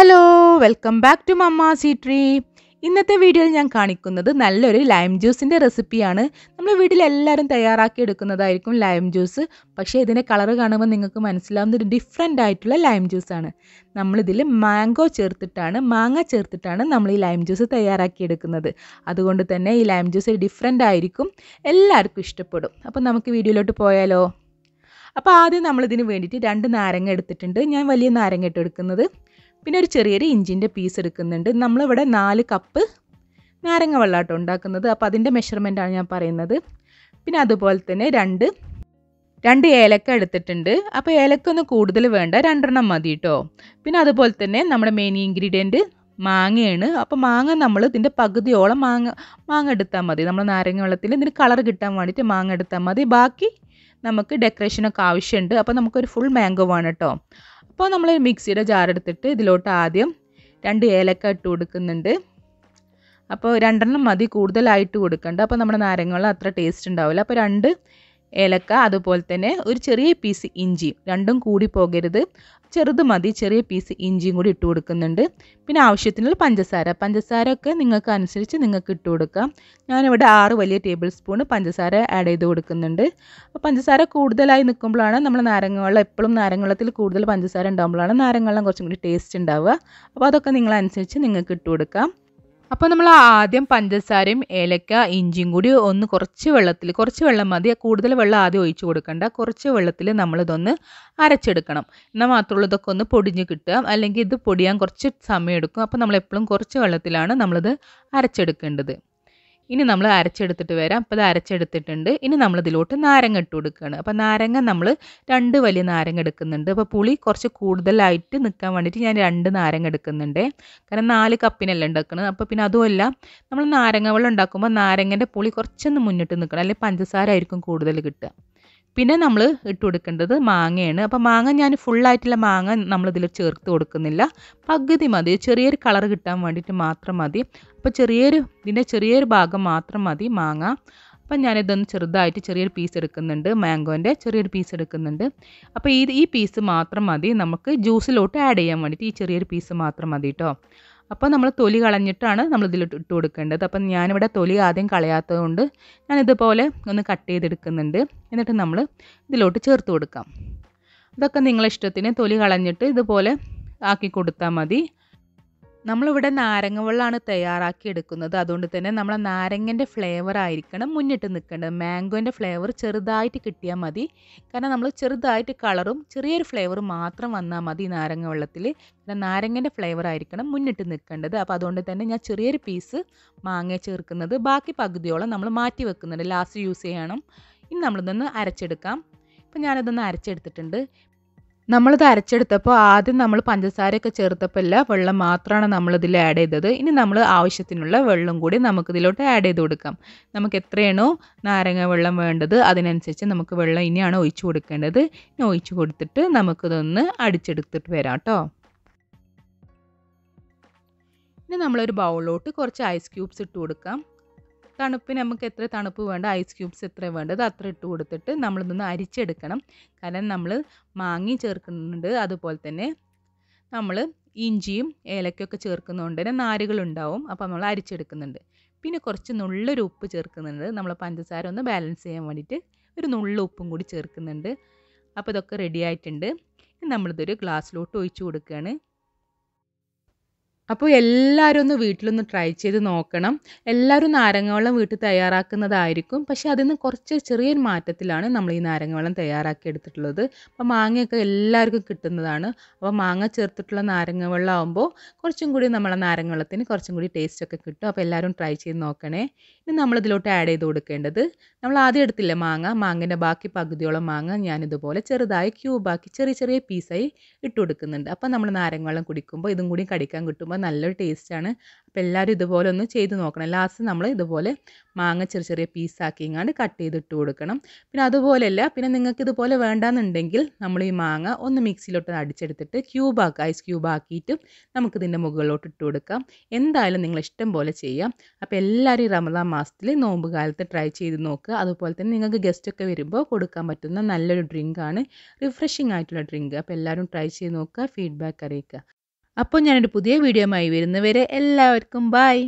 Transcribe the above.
hello welcome back to മമ്മ സീ ട്രീ ഇന്നത്തെ വീഡിയോയിൽ ഞാൻ കാണിക്കുന്നത് നല്ലൊരു ലൈം ജ്യൂസിൻ്റെ റെസിപ്പിയാണ് നമ്മൾ വീട്ടിൽ എല്ലാവരും തയ്യാറാക്കി എടുക്കുന്നതായിരിക്കും ലൈം ജ്യൂസ് പക്ഷേ ഇതിൻ്റെ കളർ കാണുമ്പോൾ നിങ്ങൾക്ക് മനസ്സിലാവുന്ന ഒരു ഡിഫറെൻ്റ് ആയിട്ടുള്ള ലൈം ജ്യൂസാണ് നമ്മളിതിൽ മാംഗോ ചേർത്തിട്ടാണ് മാങ്ങ ചേർത്തിട്ടാണ് നമ്മൾ ഈ ലൈം ജ്യൂസ് തയ്യാറാക്കി എടുക്കുന്നത് അതുകൊണ്ട് തന്നെ ഈ ലൈം ജ്യൂസ് ഡിഫറെൻ്റ് ആയിരിക്കും എല്ലാവർക്കും ഇഷ്ടപ്പെടും അപ്പോൾ നമുക്ക് വീഡിയോയിലോട്ട് പോയാലോ അപ്പോൾ ആദ്യം നമ്മളിതിന് വേണ്ടിയിട്ട് രണ്ട് നാരങ്ങ എടുത്തിട്ടുണ്ട് ഞാൻ വലിയ നാരങ്ങ ഇട്ട് എടുക്കുന്നത് പിന്നെ ഒരു ചെറിയൊരു ഇഞ്ചിൻ്റെ പീസ് എടുക്കുന്നുണ്ട് നമ്മളിവിടെ നാല് കപ്പ് നാരങ്ങ വെള്ളമാട്ടോ ഉണ്ടാക്കുന്നത് അപ്പോൾ അതിൻ്റെ മെഷർമെൻറ്റാണ് ഞാൻ പറയുന്നത് പിന്നെ അതുപോലെ തന്നെ രണ്ട് രണ്ട് ഏലക്ക എടുത്തിട്ടുണ്ട് അപ്പോൾ ഏലക്ക ഒന്ന് കൂടുതൽ വേണ്ട രണ്ടെണ്ണം മതി കേട്ടോ പിന്നെ അതുപോലെ തന്നെ നമ്മുടെ മെയിൻ ഇൻഗ്രീഡിയൻറ്റ് മാങ്ങയാണ് അപ്പോൾ മാങ്ങ നമ്മൾ ഇതിൻ്റെ പകുതിയോളം മാങ്ങ മാങ്ങ എടുത്താൽ മതി നമ്മൾ നാരങ്ങ വെള്ളത്തിൽ ഇതിന് കളർ കിട്ടാൻ വേണ്ടിയിട്ട് മാങ്ങ എടുത്താൽ മതി ബാക്കി നമുക്ക് ഡെക്കറേഷനൊക്കെ ആവശ്യമുണ്ട് അപ്പോൾ നമുക്കൊരു ഫുൾ മാംഗോ വേണം കേട്ടോ അപ്പോൾ നമ്മൾ മിക്സിയുടെ ജാർ എടുത്തിട്ട് ഇതിലോട്ട് ആദ്യം രണ്ട് ഏലക്ക ഇട്ട് കൊടുക്കുന്നുണ്ട് അപ്പോൾ രണ്ടെണ്ണം മതി കൂടുതലായിട്ട് കൊടുക്കണ്ട അപ്പോൾ നമ്മുടെ നാരങ്ങകൾ അത്ര ടേസ്റ്റ് ഉണ്ടാവില്ല അപ്പോൾ രണ്ട് ഏലക്ക അതുപോലെ തന്നെ ഒരു ചെറിയ പീസ് ഇഞ്ചി രണ്ടും കൂടി പോകരുത് ചെറുത് മതി ചെറിയ പീസ് ഇഞ്ചിയും കൂടി ഇട്ട് കൊടുക്കുന്നുണ്ട് പിന്നെ ആവശ്യത്തിനുള്ള പഞ്ചസാര പഞ്ചസാര ഒക്കെ നിങ്ങൾക്ക് അനുസരിച്ച് നിങ്ങൾക്ക് ഇട്ട് കൊടുക്കാം ഞാനിവിടെ ആറ് വലിയ ടേബിൾ സ്പൂൺ പഞ്ചസാര ആഡ് ചെയ്ത് കൊടുക്കുന്നുണ്ട് അപ്പോൾ പഞ്ചസാര കൂടുതലായി നിൽക്കുമ്പോഴാണ് നമ്മൾ നാരങ്ങ വെള്ളം എപ്പോഴും നാരങ്ങ വെള്ളത്തിൽ കൂടുതൽ പഞ്ചസാര ഉണ്ടാകുമ്പോഴാണ് നാരങ്ങ വെള്ളം കുറച്ചും കൂടി ടേസ്റ്റ് ഉണ്ടാവുക അപ്പോൾ അതൊക്കെ നിങ്ങളനുസരിച്ച് നിങ്ങൾക്ക് ഇട്ട് കൊടുക്കാം അപ്പോൾ നമ്മൾ ആദ്യം പഞ്ചസാരയും ഏലക്ക ഇഞ്ചിയും കൂടി ഒന്ന് കുറച്ച് വെള്ളത്തിൽ കുറച്ച് വെള്ളം മതി കൂടുതൽ വെള്ളം ആദ്യം ഒഴിച്ചു കൊടുക്കണ്ട കുറച്ച് വെള്ളത്തിൽ നമ്മളിതൊന്ന് അരച്ചെടുക്കണം എന്നാൽ മാത്രമുള്ള ഇതൊക്കെ ഒന്ന് പൊടിഞ്ഞ് കിട്ടുക അല്ലെങ്കിൽ ഇത് പൊടിയാൻ കുറച്ച് സമയം എടുക്കും അപ്പോൾ നമ്മൾ എപ്പോഴും കുറച്ച് വെള്ളത്തിലാണ് നമ്മളിത് അരച്ചെടുക്കേണ്ടത് ഇനി നമ്മൾ അരച്ചെടുത്തിട്ട് വരാം അപ്പോൾ ഇത് അരച്ചെടുത്തിട്ടുണ്ട് ഇനി നമ്മളിതിലോട്ട് നാരങ്ങ ഇട്ട് കൊടുക്കുകയാണ് അപ്പോൾ നാരങ്ങ നമ്മൾ രണ്ട് വലിയ നാരങ്ങ എടുക്കുന്നുണ്ട് അപ്പോൾ പുളി കുറച്ച് കൂടുതലായിട്ട് നിൽക്കാൻ വേണ്ടിയിട്ട് ഞാൻ രണ്ട് നാരങ്ങ എടുക്കുന്നുണ്ട് കാരണം നാല് കപ്പിനല്ല ഉണ്ടാക്കുന്നത് അപ്പോൾ പിന്നെ അതുമല്ല നമ്മൾ നാരങ്ങ വെള്ളം ഉണ്ടാക്കുമ്പോൾ നാരങ്ങൻ്റെ പുളി കുറച്ചൊന്ന് മുന്നിട്ട് നിൽക്കണം അല്ലെങ്കിൽ പഞ്ചസാര ആയിരിക്കും കൂടുതൽ കിട്ടുക പിന്നെ നമ്മൾ ഇട്ട് കൊടുക്കേണ്ടത് മാങ്ങയാണ് അപ്പോൾ മാങ്ങ ഞാൻ ഫുള്ളായിട്ടുള്ള മാങ്ങ നമ്മളിതിൽ ചേർത്ത് കൊടുക്കുന്നില്ല പകുതി മതി ചെറിയൊരു കളർ കിട്ടാൻ വേണ്ടിയിട്ട് മാത്രം മതി അപ്പോൾ ചെറിയൊരു ഇതിൻ്റെ ചെറിയൊരു ഭാഗം മാത്രം മതി മാങ്ങ അപ്പം ഞാനിതൊന്ന് ചെറുതായിട്ട് ചെറിയൊരു പീസ് എടുക്കുന്നുണ്ട് മാംഗോൻ്റെ ചെറിയൊരു പീസ് എടുക്കുന്നുണ്ട് അപ്പോൾ ഈ ഈ പീസ് മാത്രം മതി നമുക്ക് ജ്യൂസിലോട്ട് ആഡ് ചെയ്യാൻ വേണ്ടിയിട്ട് ഈ ചെറിയൊരു പീസ് മാത്രം മതി കേട്ടോ അപ്പോൾ നമ്മൾ തൊലി കളഞ്ഞിട്ടാണ് നമ്മൾ ഇതിൽ ഇട്ട് കൊടുക്കേണ്ടത് അപ്പം ഞാനിവിടെ തൊലി ആദ്യം കളയാത്തതുകൊണ്ട് ഞാനിതുപോലെ ഒന്ന് കട്ട് ചെയ്തെടുക്കുന്നുണ്ട് എന്നിട്ട് നമ്മൾ ഇതിലോട്ട് ചേർത്ത് കൊടുക്കാം ഇതൊക്കെ നിങ്ങളിഷ്ടത്തിന് തൊലി കളഞ്ഞിട്ട് ഇതുപോലെ ആക്കി കൊടുത്താൽ മതി നമ്മളിവിടെ നാരങ്ങ വെള്ളമാണ് തയ്യാറാക്കി എടുക്കുന്നത് അതുകൊണ്ട് തന്നെ നമ്മൾ നാരങ്ങൻ്റെ ഫ്ലേവർ ആയിരിക്കണം മുന്നിട്ട് നിൽക്കേണ്ടത് മാംഗോൻ്റെ ഫ്ലേവർ ചെറുതായിട്ട് കിട്ടിയാൽ മതി കാരണം നമ്മൾ ചെറുതായിട്ട് കളറും ചെറിയൊരു ഫ്ലേവർ മാത്രം വന്നാൽ മതി നാരങ്ങ വെള്ളത്തിൽ നാരങ്ങൻ്റെ ഫ്ലേവർ ആയിരിക്കണം മുന്നിട്ട് നിൽക്കേണ്ടത് അപ്പോൾ അതുകൊണ്ട് തന്നെ ഞാൻ ചെറിയൊരു പീസ് മാങ്ങ ചേർക്കുന്നത് ബാക്കി പകുതിയോളം നമ്മൾ മാറ്റി വെക്കുന്നുണ്ട് ലാസ്റ്റ് യൂസ് ചെയ്യണം ഇനി നമ്മളിതൊന്ന് അരച്ചെടുക്കാം ഇപ്പം ഞാനതൊന്ന് അരച്ചെടുത്തിട്ടുണ്ട് നമ്മളിത് അരച്ചെടുത്തപ്പോൾ ആദ്യം നമ്മൾ പഞ്ചസാരയൊക്കെ ചേർത്തപ്പോൾ ഇല്ല വെള്ളം മാത്രമാണ് നമ്മളിതിൽ ആഡ് ചെയ്തത് ഇനി നമ്മൾ ആവശ്യത്തിനുള്ള വെള്ളം കൂടി നമുക്കിതിലോട്ട് ആഡ് ചെയ്ത് കൊടുക്കാം നമുക്ക് എത്രയാണോ നാരങ്ങ വെള്ളം വേണ്ടത് അതിനനുസരിച്ച് നമുക്ക് വെള്ളം ഇനിയാണ് ഒഴിച്ചു കൊടുക്കേണ്ടത് ഇനി ഒഴിച്ചു കൊടുത്തിട്ട് നമുക്കിതൊന്ന് അടിച്ചെടുത്തിട്ട് വരാം കേട്ടോ ഇനി നമ്മളൊരു ബൗളിലോട്ട് കുറച്ച് ഐസ് ക്യൂബ്സ് ഇട്ട് കൊടുക്കാം തണുപ്പിന് നമുക്ക് എത്ര തണുപ്പ് വേണ്ട ഐസ് ക്യൂബ്സ് എത്ര വേണ്ടത് അത്ര ഇട്ട് കൊടുത്തിട്ട് നമ്മളിതൊന്ന് അരിച്ചെടുക്കണം കാരണം നമ്മൾ മാങ്ങി ചേർക്കുന്നുണ്ട് അതുപോലെ തന്നെ നമ്മൾ ഇഞ്ചിയും ഏലക്കൊക്കെ ചേർക്കുന്നതുകൊണ്ട് തന്നെ നാരുകളുണ്ടാവും അപ്പോൾ നമ്മൾ അരിച്ചെടുക്കുന്നുണ്ട് പിന്നെ കുറച്ച് നുള്ളൊരു ഉപ്പ് ചേർക്കുന്നുണ്ട് നമ്മൾ പഞ്ചസാര ഒന്ന് ബാലൻസ് ചെയ്യാൻ വേണ്ടിയിട്ട് ഒരു നുള്ള ഉപ്പും കൂടി ചേർക്കുന്നുണ്ട് അപ്പോൾ ഇതൊക്കെ റെഡി ആയിട്ടുണ്ട് നമ്മളിതൊരു ഗ്ലാസ്സിലോട്ട് ഒഴിച്ചു കൊടുക്കുകയാണ് അപ്പോൾ എല്ലാവരും ഒന്ന് വീട്ടിലൊന്ന് ട്രൈ ചെയ്ത് നോക്കണം എല്ലാവരും നാരങ്ങവെള്ളം വീട്ടിൽ തയ്യാറാക്കുന്നതായിരിക്കും പക്ഷേ അതിൽ നിന്ന് കുറച്ച് ചെറിയൊരു മാറ്റത്തിലാണ് നമ്മൾ ഈ നാരങ്ങവെള്ളം തയ്യാറാക്കി എടുത്തിട്ടുള്ളത് അപ്പോൾ മാങ്ങയൊക്കെ എല്ലാവർക്കും കിട്ടുന്നതാണ് അപ്പോൾ മാങ്ങ ചേർത്തിട്ടുള്ള നാരങ്ങവെള്ളം ആകുമ്പോൾ കുറച്ചും കൂടി നമ്മളെ നാരങ്ങവെള്ളത്തിന് കുറച്ചും കൂടി ടേസ്റ്റ് ഒക്കെ കിട്ടും അപ്പോൾ എല്ലാവരും ട്രൈ ചെയ്ത് നോക്കണേ ഇനി നമ്മളിതിലോട്ട് ആഡ് ചെയ്ത് കൊടുക്കേണ്ടത് നമ്മൾ ആദ്യം എടുത്തില്ല മാങ്ങ മാങ്ങേൻ്റെ ബാക്കി പകുതിയോളം മാങ്ങ ഞാനിതുപോലെ ചെറുതായി ക്യൂബാക്കി ചെറിയ ചെറിയ പീസായി ഇട്ട് കൊടുക്കുന്നുണ്ട് അപ്പോൾ നമ്മൾ നാരങ്ങവെള്ളം കുടിക്കുമ്പോൾ ഇതും കൂടി കടിക്കാൻ കിട്ടുമ്പോൾ അപ്പോൾ നല്ലൊരു ടേസ്റ്റാണ് അപ്പോൾ എല്ലാവരും ഇതുപോലെ ഒന്ന് ചെയ്ത് നോക്കണം ലാസ്റ്റ് നമ്മൾ ഇതുപോലെ മാങ്ങ ചെറിയ ചെറിയ പീസാക്കി ഇങ്ങാണ്ട് കട്ട് ചെയ്തിട്ട് കൊടുക്കണം പിന്നെ അതുപോലെയല്ല പിന്നെ നിങ്ങൾക്ക് ഇതുപോലെ വേണ്ടാന്നുണ്ടെങ്കിൽ നമ്മൾ ഈ മാങ്ങ ഒന്ന് മിക്സിയിലോട്ട് അടിച്ചെടുത്തിട്ട് ക്യൂബാക്കുക ഐസ് ക്യൂബാക്കിയിട്ട് നമുക്കിതിൻ്റെ മുകളിലോട്ട് ഇട്ട് കൊടുക്കാം എന്തായാലും നിങ്ങൾ ഇഷ്ടം പോലെ ചെയ്യാം അപ്പോൾ എല്ലാവരും ഈ റമദാൻ മാസത്തിൽ നോമ്പ് കാലത്ത് ട്രൈ ചെയ്ത് നോക്കുക അതുപോലെ തന്നെ നിങ്ങൾക്ക് ഗസ്റ്റൊക്കെ വരുമ്പോൾ കൊടുക്കാൻ പറ്റുന്ന നല്ലൊരു ഡ്രിങ്കാണ് റിഫ്രഷിംഗ് ആയിട്ടുള്ള ഡ്രിങ്ക് അപ്പോൾ എല്ലാവരും ട്രൈ ചെയ്ത് നോക്കുക ഫീഡ്ബാക്ക് അറിയിക്കുക അപ്പോൾ ഞാനൊരു പുതിയ വീഡിയോയുമായി വരുന്നവരെ എല്ലാവർക്കും ബായ്